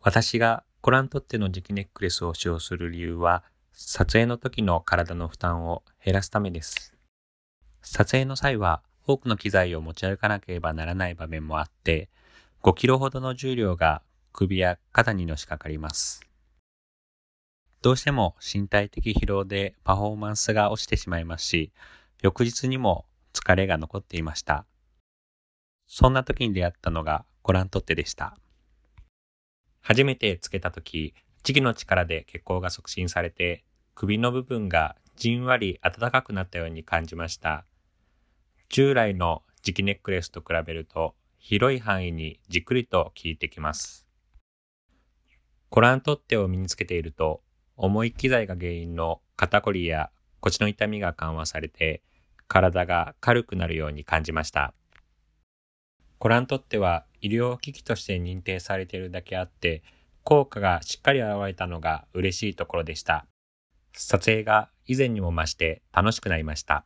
私がコラン取っての磁気ネックレスを使用する理由は、撮影の時の体の負担を減らすためです。撮影の際は多くの機材を持ち歩かなければならない場面もあって、5キロほどの重量が首や肩にのしかかります。どうしても身体的疲労でパフォーマンスが落ちてしまいますし、翌日にも疲れが残っていました。そんな時に出会ったのがコラントッテでした。初めてつけた時、地気の力で血行が促進されて、首の部分がじんわり暖かくなったように感じました。従来の磁気ネックレスと比べると、広い範囲にじっくりと効いてきます。コラン取ってを身につけていると、重い機材が原因の肩こりや腰の痛みが緩和されて、体が軽くなるように感じました。コラにとっては医療機器として認定されているだけあって、効果がしっかり現れたのが嬉しいところでした。撮影が以前にも増して楽しくなりました。